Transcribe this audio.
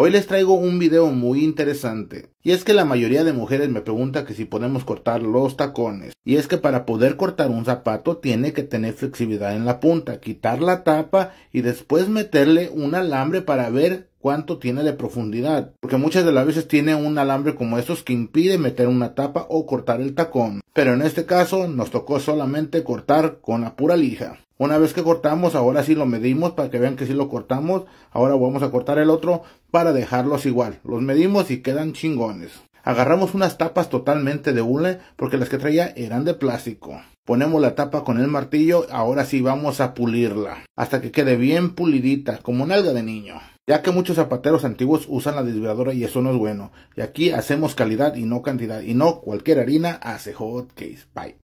Hoy les traigo un video muy interesante y es que la mayoría de mujeres me pregunta que si podemos cortar los tacones. Y es que para poder cortar un zapato tiene que tener flexibilidad en la punta, quitar la tapa y después meterle un alambre para ver cuánto tiene de profundidad, porque muchas de las veces tiene un alambre como estos que impide meter una tapa o cortar el tacón, pero en este caso nos tocó solamente cortar con la pura lija. Una vez que cortamos, ahora sí lo medimos para que vean que si sí lo cortamos, ahora vamos a cortar el otro para dejarlos igual, los medimos y quedan chingones. Agarramos unas tapas totalmente de hule porque las que traía eran de plástico. Ponemos la tapa con el martillo, ahora sí vamos a pulirla hasta que quede bien pulidita, como nalga de niño. Ya que muchos zapateros antiguos usan la desviadora y eso no es bueno. Y aquí hacemos calidad y no cantidad. Y no cualquier harina hace hot case. Bye.